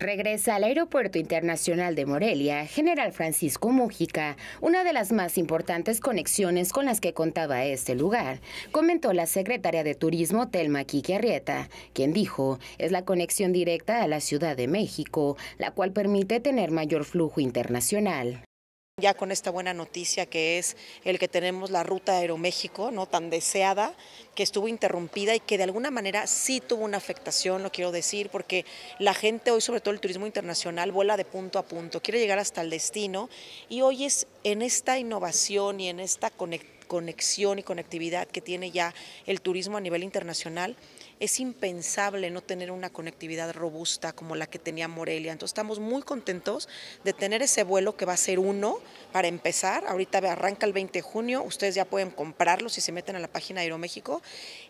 Regresa al Aeropuerto Internacional de Morelia, General Francisco Mújica, una de las más importantes conexiones con las que contaba este lugar, comentó la secretaria de Turismo Telma Quique Arrieta, quien dijo, es la conexión directa a la Ciudad de México, la cual permite tener mayor flujo internacional. Ya con esta buena noticia que es el que tenemos la ruta Aeroméxico, no tan deseada, que estuvo interrumpida y que de alguna manera sí tuvo una afectación, lo quiero decir, porque la gente hoy, sobre todo el turismo internacional, vuela de punto a punto, quiere llegar hasta el destino y hoy es en esta innovación y en esta conectividad conexión y conectividad que tiene ya el turismo a nivel internacional, es impensable no tener una conectividad robusta como la que tenía Morelia. Entonces estamos muy contentos de tener ese vuelo que va a ser uno para empezar. Ahorita arranca el 20 de junio, ustedes ya pueden comprarlo si se meten a la página Aeroméxico.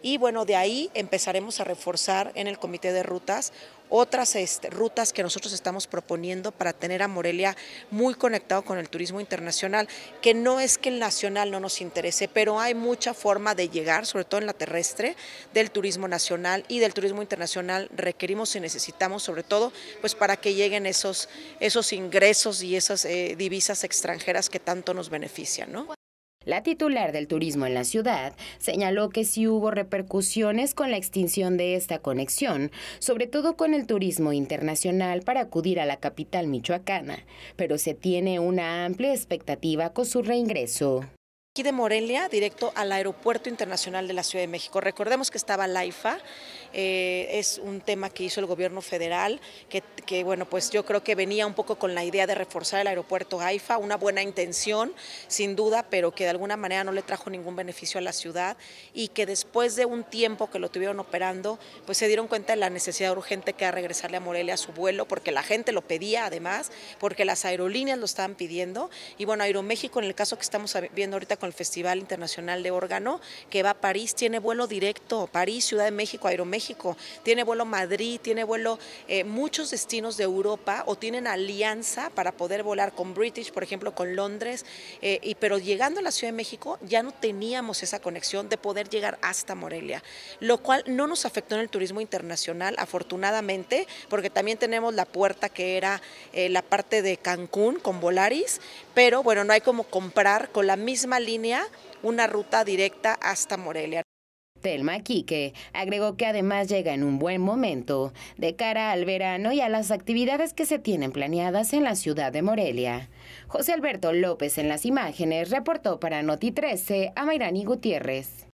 Y bueno, de ahí empezaremos a reforzar en el comité de rutas otras este, rutas que nosotros estamos proponiendo para tener a Morelia muy conectado con el turismo internacional, que no es que el nacional no nos interese, pero hay mucha forma de llegar, sobre todo en la terrestre, del turismo nacional y del turismo internacional requerimos y necesitamos, sobre todo, pues para que lleguen esos, esos ingresos y esas eh, divisas extranjeras que tanto nos benefician. ¿no? La titular del turismo en la ciudad señaló que sí hubo repercusiones con la extinción de esta conexión, sobre todo con el turismo internacional para acudir a la capital michoacana, pero se tiene una amplia expectativa con su reingreso aquí de Morelia directo al Aeropuerto Internacional de la Ciudad de México. Recordemos que estaba la IFA, eh, es un tema que hizo el gobierno federal, que, bueno, pues yo creo que venía un poco con la idea de reforzar el aeropuerto AIFA, una buena intención, sin duda, pero que de alguna manera no le trajo ningún beneficio a la ciudad y que después de un tiempo que lo tuvieron operando, pues se dieron cuenta de la necesidad urgente que era regresarle a Morelia a su vuelo, porque la gente lo pedía además, porque las aerolíneas lo estaban pidiendo y bueno, Aeroméxico en el caso que estamos viendo ahorita con el Festival Internacional de Órgano, que va a París, tiene vuelo directo, París, Ciudad de México, Aeroméxico, tiene vuelo Madrid, tiene vuelo eh, muchos destinos de Europa o tienen alianza para poder volar con British, por ejemplo, con Londres, eh, y, pero llegando a la Ciudad de México ya no teníamos esa conexión de poder llegar hasta Morelia, lo cual no nos afectó en el turismo internacional, afortunadamente, porque también tenemos la puerta que era eh, la parte de Cancún con Volaris, pero bueno, no hay como comprar con la misma línea una ruta directa hasta Morelia. Telma Quique agregó que además llega en un buen momento de cara al verano y a las actividades que se tienen planeadas en la ciudad de Morelia. José Alberto López en las imágenes reportó para Noti 13 a Mayrani Gutiérrez.